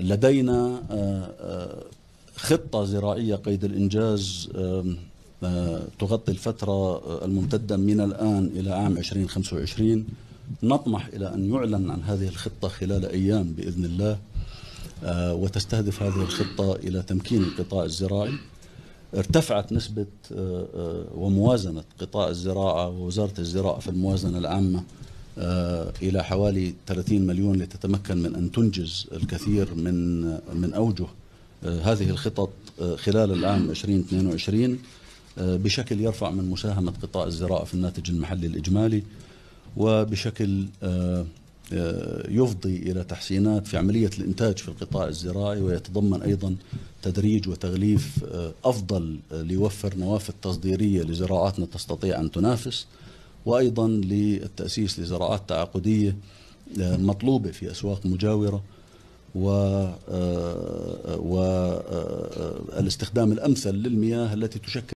لدينا آه، آه، خطة زراعية قيد الإنجاز آه، تغطي الفترة الممتدة من الآن إلى عام 2025 نطمح إلى أن يعلن عن هذه الخطة خلال أيام بإذن الله وتستهدف هذه الخطة إلى تمكين القطاع الزراعي ارتفعت نسبة وموازنة قطاع الزراعة ووزارة الزراعة في الموازنة العامة آه، إلى حوالي 30 مليون لتتمكن من أن تنجز الكثير من من أوجه آه، هذه الخطط آه، خلال العام 2022 بشكل يرفع من مساهمة قطاع الزراعة في الناتج المحلي الإجمالي وبشكل يفضي إلى تحسينات في عملية الإنتاج في القطاع الزراعي ويتضمن أيضا تدريج وتغليف أفضل ليوفر نوافذ تصديرية لزراعاتنا تستطيع أن تنافس وأيضا للتأسيس لزراعات تعاقدية آه، مطلوبة في أسواق مجاورة و آه، آه، والاستخدام الأمثل للمياه التي تشكل